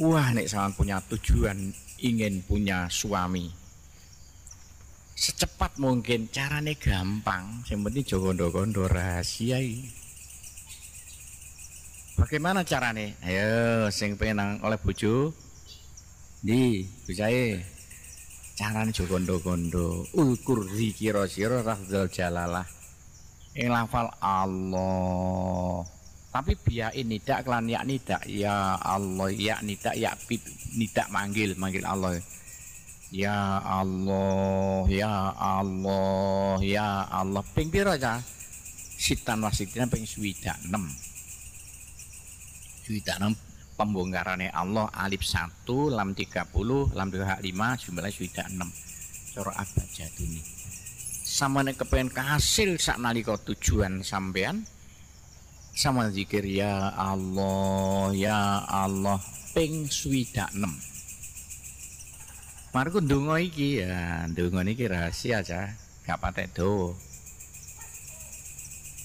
Wah, nek sampean punya tujuan ingin punya suami. Secepat mungkin, carane gampang. Yang penting jogo gondo rahasia. Bagaimana carane? Ayo, sing pengen oleh bojo di cara carane jogo gondo ukur zikir, sira rahdal jalalah yang lafal Allah tapi ini tidak kelan ya nidak ya Allah ya tidak ya tidak manggil manggil Allah ya Allah ya Allah ya Allah ping aja sitan wasitina ping swidak enam swidak enam pembongkarannya Allah alif satu lam tiga puluh lam dua lima jumlah sudah enam cara jadi ini sama nih kepengen kehasil sak kau tujuan sampean sama zikir ya Allah ya Allah ping swidak enam Marco dungo iki ya dungo iki rahasia aja gak patek do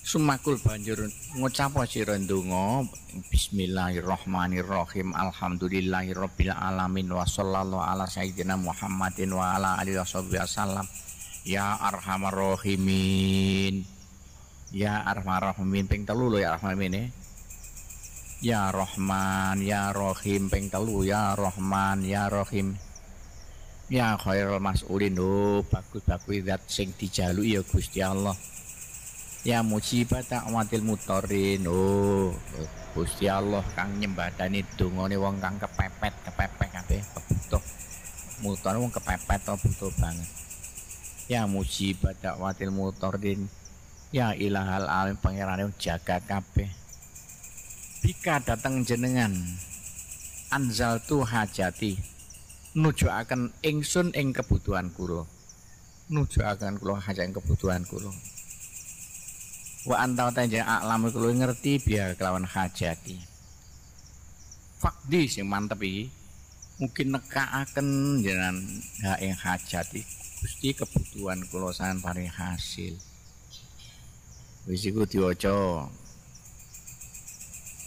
Sumakul banjur ngucap sira ndonga bismillahirrahmanirrahim alhamdulillahirabbil alamin wa sallallahu ala sayyidina Muhammadin wa ala alihi wasallam ya arhamar rahimin Ya Ar-Rahman Ar-Rahim ping telu lho ya Rahman ini. Eh. Ya Rahman, Ya Rahim ping telu ya Rahman, Ya Rahim. Ya khairul mas'ulin oh bagus bagus zat sing dijalu ya Gusti Allah. Ya mujibat ta'watil mutorin oh Gusti Allah kang nyembadani dungane wong kang kepepet kepepet kabeh kebutuh. Mutor wong kepepet to butuh banget. Ya mujibat ta'watil mutorin Ya ilahal alim yang jaga kabeh. Bika datang jenengan anzal tu hajati nuju akan ingsun ing kebutuhan kula. Nuju akan kulo hajat ing kebutuhan kula. Wa anta ta'ala alam kulo ngerti biar kelawan hajati. Fakdi sing mantep iki mungkin neka jenengan ha ing hajati Gusti kebutuhan kulo san paring hasil. Wisiku iku diwaca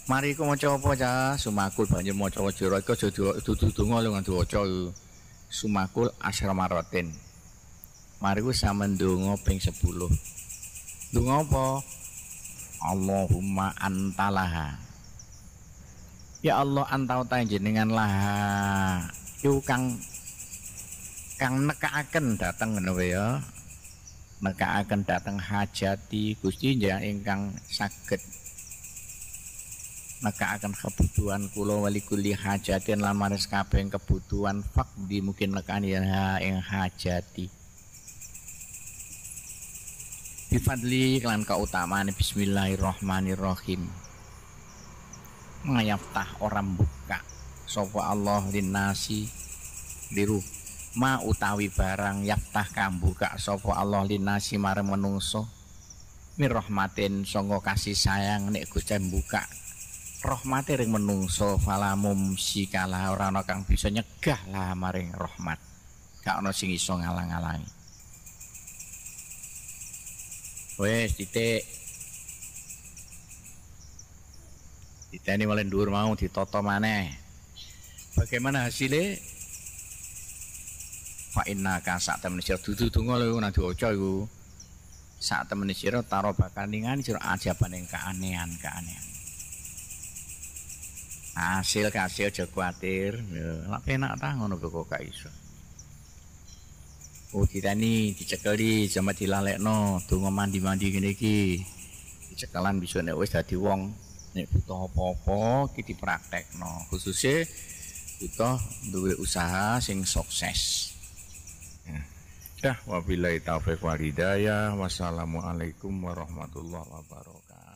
mari ku maca apa cah sumakul banjur maca wajira iku aja dudu donga lho ngan diwaca sumakul asramaratin mari ku sampean donga ping 10 donga apa Allahumma antalaha Ya Allah antau jenengan laha iku kang kang nekaaken dateng ngono ya maka akan datang hajati Gusti ingkang sakit maka akan kebutuhan kulo wali kuli hajatin lamaris kabeh kebutuhan fak mungkin lekan yang ha hajati bifadli klan keutamaan bismillahirrahmanirrahim mengayaftah orang buka sopa Allah linasi biru ma utawi barang kamu kak sopo Allah linasi mare menungso mirrohmatin songo kasih sayang nek gucem buka rohmati ring menungso falamum si kalah orang kang bisa nyegah lah maring rohmat kak no sing iso ngalang-alangi wes titik ini malah dur mau ditoto mana bagaimana hasilnya fa inna ka sak temene sira dudu donga lho nang diwaca iku sak temene sira taro bakal ningan sira ajaban ing keanehan keanehan hasil kasil aja kuatir lak penak ta ngono kok gak iso Oh kita ini dicekeli sama dilalekno donga mandi-mandi ngene iki dicekelan bisa nek wis dadi wong nek butuh apa-apa iki dipraktekno khususnya butuh duwe usaha sing sukses Ya, wabillahi taufiq wal hidayah. Wassalamualaikum warahmatullahi wabarakatuh.